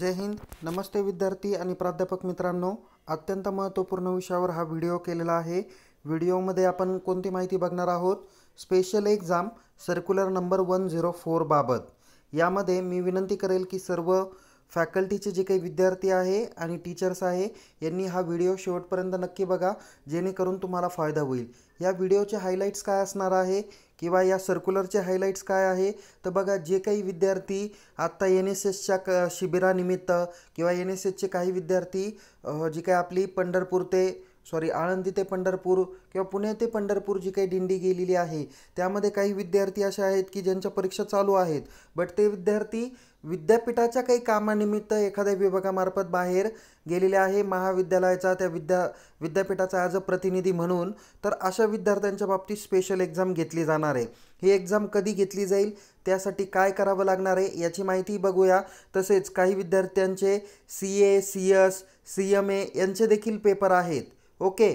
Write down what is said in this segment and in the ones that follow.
जय हिंद नमस्ते विद्यार्थी आणि प्राध्यापक मित्रांनो अत्यंत महत्त्वपूर्ण विषयावर हा व्हिडिओ केलेला आहे व्हिडिओमध्ये आपण कोणती माहिती बघणार आहोत special exam circular number one zero बाबत यामध्ये मी विनंती करेल की सर्व फॅकल्टीचे जे काही विद्यार्थी आहे आणि टीचर्स आहे यांनी हा व्हिडिओ शेवटपर्यंत नक्की बघा जेणेकरून तुम्हाला फायदा होईल या व्हिडिओचे हायलाईट्स काय असणार आहे किंवा या सर्क्युलरचे हायलाईट्स काय आहे तर बघा जे काही विद्यार्थी आत्ता एन एस एसच्या क शिबिरानिमित्त किंवा एन एस एसचे काही विद्यार्थी जी काही आपली पंढरपूर ते सॉरी आळंदी ते पंढरपूर किंवा पुणे ते पंढरपूर जी काही दिंडी गेलेली आहे त्यामध्ये काही विद्यार्थी असे आहेत की ज्यांच्या परीक्षा चालू आहेत बट ते विद्यार्थी विद्यापीठाच्या काही कामानिमित्त एखाद्या विभागामार्फत बाहेर गेलेले आहे महाविद्यालयाचा त्या विद्या विद्यापीठाचा ॲज अ प्रतिनिधी म्हणून तर अशा विद्यार्थ्यांच्या बाबतीत स्पेशल एक्झाम घेतली जाणार आहे ही एक्झाम कधी घेतली जाईल त्यासाठी काय करावं लागणार आहे याची माहिती बघूया तसेच काही विद्यार्थ्यांचे C A C S C M A यांचे देखील पेपर आहेत ओके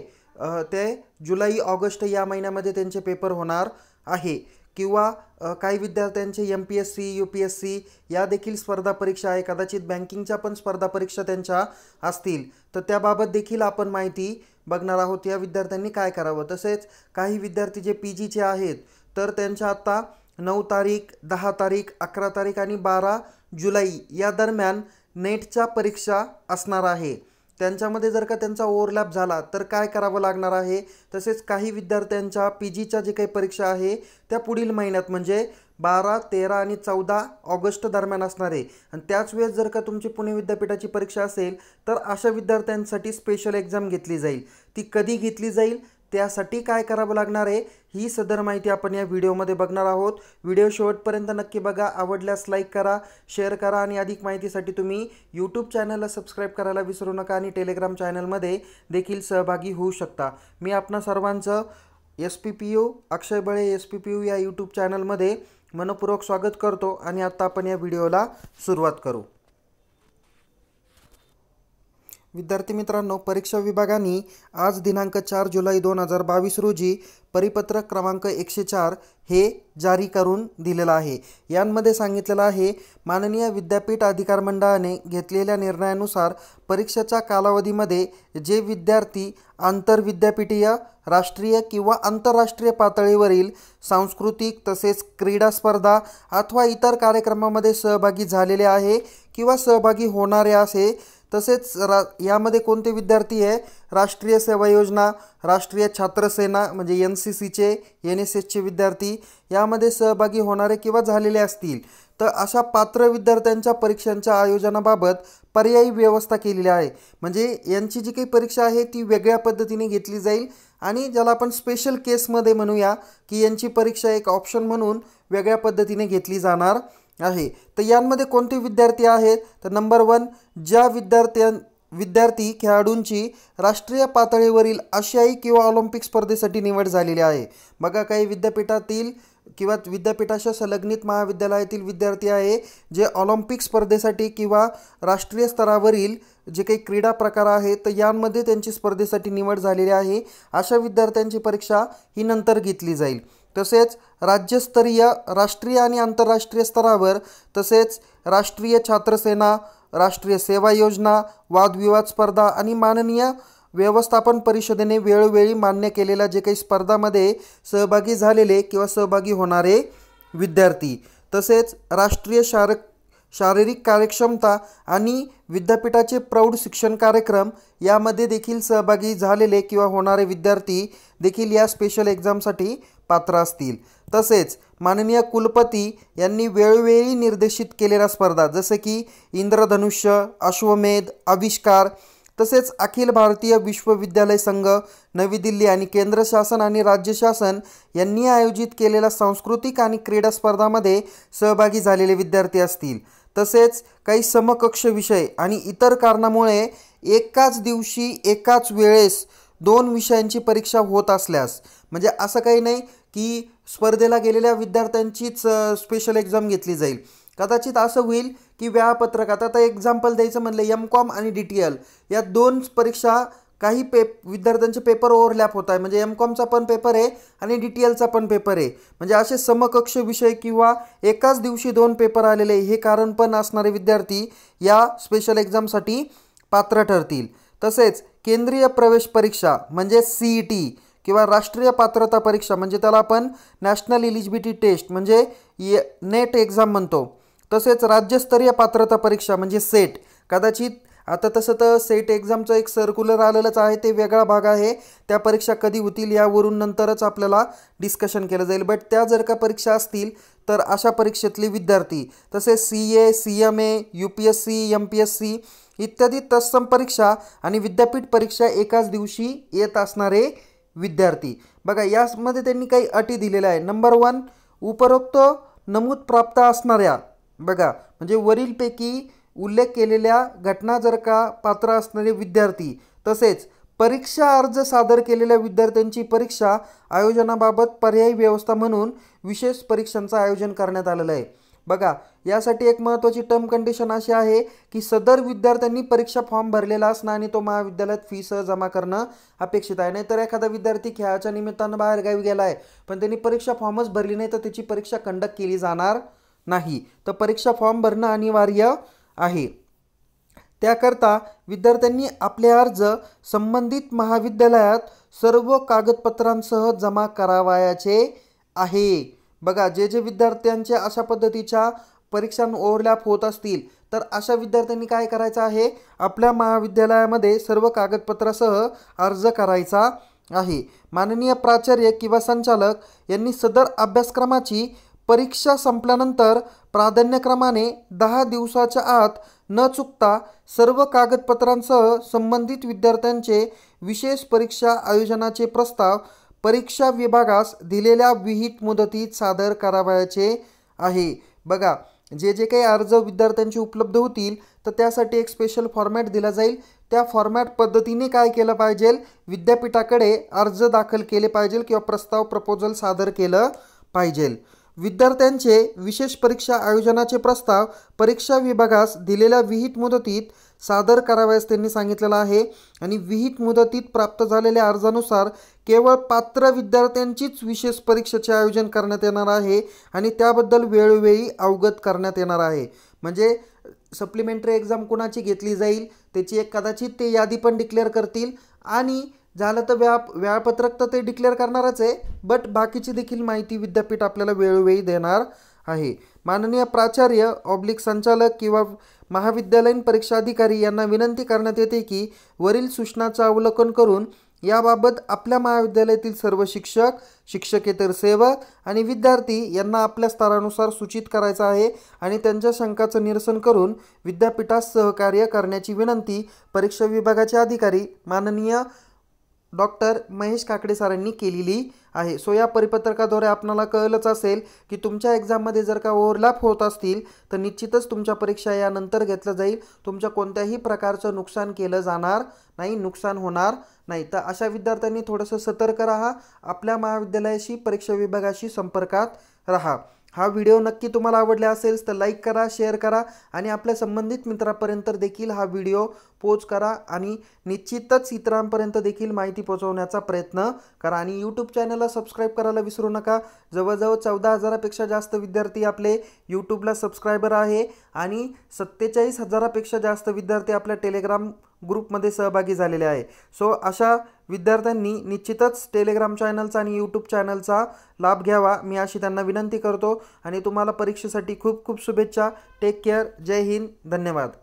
ते जुलै ऑगस्ट या महिन्यामध्ये त्यांचे पेपर होणार आहे किंवा काही विद्यार्थ्यांचे M P S C U P S C या देखील स्पर्धा परीक्षा आहे कदाचित बँकिंगच्या पण स्पर्धा परीक्षा त्यांच्या असतील तर त्याबाबत देखील आपण माहिती बघणार आहोत या विद्यार्थ्यांनी काय करावं तसेच काही विद्यार्थी जे पी जीचे आहेत तर त्यांच्या आत्ता नऊ तारीख दहा तारीख अकरा तारीख आणि बारा जुलै या दरम्यान नेटच्या परीक्षा असणार आहे त्यांच्यामध्ये जर का त्यांचा ओव्हरलॅप झाला तर काय करावं लागणार आहे तसेच काही विद्यार्थ्यांच्या पी जीच्या जे काही परीक्षा आहे त्या पुढील महिन्यात म्हणजे बारा तेरा आणि चौदा ऑगस्ट दरम्यान असणार आहे आणि त्याच वेळेस जर का तुमची पुणे विद्यापीठाची परीक्षा असेल तर अशा विद्यार्थ्यांसाठी स्पेशल एक्झाम घेतली जाईल ती कधी घेतली जाईल त्यासाठी काय करावं लागणार आहे ही सदर माहिती आपण या व्हिडिओमध्ये बघणार आहोत व्हिडिओ शेवटपर्यंत नक्की बघा आवडल्यास लाईक करा शेअर करा आणि अधिक माहितीसाठी तुम्ही यूट्यूब चॅनलला सबस्क्राईब करायला विसरू नका आणि टेलिग्राम चॅनलमध्ये देखील सहभागी होऊ शकता मी आपणा सर्वांचं S P P U Akshay Bale S P P U या यूट्यूब चॅनलमध्ये मनपूर्वक स्वागत करतो आणि आत्ता आपण या व्हिडिओला सुरुवात करू विद्यार्थी मित्रांनो परीक्षा विभागाने आज दिनांक चार जुलै दोन हजार बावीस रोजी परिपत्रक क्रमांक एकशे चार हे जारी करून दिलेलं आहे यांमध्ये सांगितलेलं आहे माननीय विद्यापीठ अधिकार मंडळाने घेतलेल्या निर्णयानुसार परीक्षेच्या कालावधीमध्ये जे विद्यार्थी आंतरविद्यापीठीय राष्ट्रीय किंवा आंतरराष्ट्रीय पातळीवरील सांस्कृतिक तसेच क्रीडा स्पर्धा अथवा इतर कार्यक्रमामध्ये सहभागी झालेले आहे किंवा सहभागी होणारे असे तसेच रा यामध्ये कोणते विद्यार्थी आहे राष्ट्रीय सेवा योजना राष्ट्रीय छात्रसेना म्हणजे एन सी सीचे एन एस एसचे विद्यार्थी यामध्ये सहभागी होणारे किंवा झालेले असतील तर अशा पात्र विद्यार्थ्यांच्या परीक्षांच्या आयोजनाबाबत पर्यायी व्यवस्था केलेली आहे म्हणजे यांची जी काही परीक्षा आहे ती वेगळ्या पद्धतीने घेतली जाईल आणि ज्याला आपण स्पेशल केसमध्ये म्हणूया की यांची परीक्षा एक ऑप्शन म्हणून वेगळ्या पद्धतीने घेतली जाणार आहे तर यांमध्ये कोणते विद्यार्थी आहेत तर नंबर वन ज्या विद्यार्थ्यां विद्यार्थी खेळाडूंची राष्ट्रीय पातळीवरील आशियाई किंवा ऑलिम्पिक स्पर्धेसाठी निवड झालेली आहे बघा काही विद्यापीठातील किंवा विद्यापीठाच्या संलग्नित महाविद्यालयातील विद्यार्थी आहे जे ऑलिम्पिक स्पर्धेसाठी किंवा राष्ट्रीय स्तरावरील जे काही क्रीडा प्रकार आहेत तर यांमध्ये त्यांची स्पर्धेसाठी निवड झालेली आहे अशा विद्यार्थ्यांची परीक्षा ही नंतर घेतली जाईल तसेच राज्यस्तरीय राष्ट्रीय आणि आंतरराष्ट्रीय स्तरावर तसेच राष्ट्रीय छात्रसेना राष्ट्रीय सेवा योजना वादविवाद स्पर्धा आणि माननीय व्यवस्थापन परिषदेने वेळोवेळी मान्य केलेल्या जे काही स्पर्धामध्ये सहभागी झालेले किंवा सहभागी होणारे विद्यार्थी तसेच राष्ट्रीय शारक शारीरिक कार्यक्षमता आणि विद्यापीठाचे प्रौढ शिक्षण कार्यक्रम यामध्ये देखील सहभागी झालेले किंवा होणारे विद्यार्थी देखील या स्पेशल एक्झामसाठी पात्र असतील तसेच माननीय कुलपती यांनी वेळोवेळी निर्देशित केलेल्या स्पर्धा जसे की इंद्रधनुष्य अश्वमेध आविष्कार तसेच अखिल भारतीय विश्वविद्यालय संघ नवी दिल्ली आणि केंद्र शासन आणि राज्य शासन यांनी आयोजित केलेल्या सांस्कृतिक आणि क्रीडा स्पर्धामध्ये सहभागी झालेले विद्यार्थी असतील तसेच काही समकक्ष विषय आणि इतर कारणामुळे एकाच दिवशी एकाच वेळेस दोन विषयांची परीक्षा होत असल्यास म्हणजे असं काही नाही की स्पर्धेला गेलेल्या विद्यार्थ्यांचीच स्पेशल एक्झाम घेतली जाईल कदाचित असं होईल की वेळापत्रक आता एक्झाम्पल द्यायचं म्हणलं एम कॉम आणि डी टी एल या दोन परीक्षा काही पे विद्यार्थ्यांचे पेपर ओव्हरलॅप होत आहे म्हणजे एम कॉमचा पण पेपर आहे आणि डी टी एलचा पण पेपर आहे म्हणजे असे समकक्ष विषय किंवा एकाच दिवशी दोन पेपर आलेले हे कारण पण असणारे विद्यार्थी या स्पेशल एक्झामसाठी पात्र ठरतील तसेच केंद्रीय प्रवेश परीक्षा म्हणजे ई टी e किंवा राष्ट्रीय पात्रता परीक्षा म्हणजे त्याला आपण नॅशनल इलिजिबिलिटी टेस्ट म्हणजे नेट एक्झाम म्हणतो तसेच राज्यस्तरीय पात्रता परीक्षा म्हणजे सेट कदाचित आता तसं तर सेट एक्झामचं एक सर्क्युलर आलेलंच आहे ते वेगळा भाग आहे त्या परीक्षा कधी होतील यावरून नंतरच आपल्याला डिस्कशन केलं जाईल बट त्या जर का परीक्षा असतील तर अशा परीक्षेतले विद्यार्थी तसेच C A C M A U P S C M P S C इत्यादी तत्सम परीक्षा आणि विद्यापीठ परीक्षा एकाच दिवशी येत असणारे विद्यार्थी बघा यामध्ये त्यांनी काही अटी दिलेल्या आहे नंबर वन उपरोक्त नमूद प्राप्त असणाऱ्या बघा म्हणजे वरीलपैकी उल्लेख केलेल्या घटना जर का पात्र असणारे विद्यार्थी तसेच परीक्षा अर्ज सादर केलेल्या विद्यार्थ्यांची परीक्षा आयोजनाबाबत पर्यायी व्यवस्था म्हणून विशेष परीक्षांचं आयोजन करण्यात आलेलं आहे बघा यासाठी एक महत्त्वाची टर्म कंडिशन अशी आहे की सदर विद्यार्थ्यांनी परीक्षा फॉर्म भरलेला असणं आणि तो महाविद्यालयात फीस जमा करणं अपेक्षित आहे नाहीतर एखादा विद्यार्थी खेळाच्या निमित्तानं बाहेरगावी गेला आहे पण त्यांनी परीक्षा फॉर्मच भरली नाही तर त्याची परीक्षा कंडक्ट केली जाणार नाही तर परीक्षा फॉर्म भरणं अनिवार्य आहे त्याकरता विद्यार्थ्यांनी आपले अर्ज संबंधित महाविद्यालयात सर्व कागदपत्रांसह जमा करावायाचे आहे बघा जे जे विद्यार्थ्यांच्या अशा पद्धतीच्या परीक्षा ओव्हरलॅप होत असतील तर अशा विद्यार्थ्यांनी काय करायचं आहे आपल्या महाविद्यालयामध्ये सर्व कागदपत्रासह अर्ज करायचा आहे माननीय प्राचार्य किंवा संचालक यांनी सदर अभ्यासक्रमाची परीक्षा संपल्यानंतर प्राधान्यक्रमाने दहा दिवसाच्या आत न चुकता सर्व कागदपत्रांसह संबंधित विद्यार्थ्यांचे विशेष परीक्षा आयोजनाचे प्रस्ताव परीक्षा विभागास दिलेल्या विहित मुदतीत सादर करावयाचे आहे बघा जे जे काही अर्ज विद्यार्थ्यांचे उपलब्ध होतील तर त्यासाठी एक स्पेशल फॉर्मॅट दिला जाईल त्या फॉर्मॅट पद्धतीने काय केलं पाहिजे विद्यापीठाकडे अर्ज दाखल केले पाहिजे किंवा प्रस्ताव प्रपोजल सादर केलं पाहिजे विद्यार्थ्यांचे विशेष परीक्षा आयोजनाचे प्रस्ताव परीक्षा विभागास दिलेल्या विहित मुदतीत सादर करावयास त्यांनी सांगितलेलं आहे आणि विहित मुदतीत प्राप्त झालेल्या अर्जानुसार केवळ पात्र विद्यार्थ्यांचीच विशेष परीक्षेचे आयोजन करण्यात येणार आहे आणि त्याबद्दल वेळोवेळी अवगत करण्यात येणार आहे म्हणजे सप्लिमेंटरी एक्झाम कुणाची घेतली जाईल त्याची एक कदाचित ते यादी पण डिक्लेअर करतील आणि झालं तर व्याप वेळापत्रक तर ते डिक्लेअर करणारच आहे बट बाकीची देखील माहिती विद्यापीठ आपल्याला वेळोवेळी देणार आहे माननीय प्राचार्य ऑब्लिक संचालक किंवा महाविद्यालयीन परीक्षा अधिकारी यांना विनंती करण्यात येते की वरील सूचनाचं अवलोकन करून याबाबत आपल्या महाविद्यालयातील सर्व शिक्षक शिक्षकेतर सेवक आणि विद्यार्थी यांना आपल्या स्तरानुसार सूचित करायचं आहे आणि त्यांच्या शंकाचं निरसन करून विद्यापीठास सहकार्य करण्याची विनंती परीक्षा विभागाचे अधिकारी माननीय डॉक्टर महेश काकडे सरांनी केलेली आहे सो या परिपत्रकाद्वारे आपणाला कळलंच असेल की तुमच्या एक्झाममध्ये जर का ओव्हरलॅप होत असतील तर निश्चितच तुमच्या परीक्षा यानंतर घेतल्या जाईल तुमच्या कोणत्याही प्रकारचं नुकसान केलं जाणार नाही नुकसान होणार नाही तर अशा विद्यार्थ्यांनी थोडंसं सतर्क राहा आपल्या महाविद्यालयाशी परीक्षा विभागाशी संपर्कात राहा हा व्हिडिओ नक्की तुम्हाला आवडला असेल तर लाईक करा शेअर करा आणि आपल्या संबंधित मित्रापर्यंत देखील हा व्हिडिओ पोच करा आणि निश्चितच इतरांपर्यंत देखील माहिती पोहोचवण्याचा प्रयत्न करा आणि यूट्यूब चॅनलला सबस्क्राईब करायला विसरू नका जवळजवळ चौदा हजारापेक्षा जास्त विद्यार्थी आपले यूट्यूबला सबस्क्रायबर आहे आणि सत्तेचाळीस हजारापेक्षा जास्त विद्यार्थी आपल्या टेलिग्राम ग्रुपमध्ये सहभागी झालेले आहे सो अशा विद्यार्थ्यांनी निश्चितच टेलिग्राम चॅनलचा आणि यूट्यूब चॅनलचा लाभ घ्यावा मी अशी त्यांना विनंती करतो आणि तुम्हाला परीक्षेसाठी खूप खूप शुभेच्छा टेक केअर जय हिंद धन्यवाद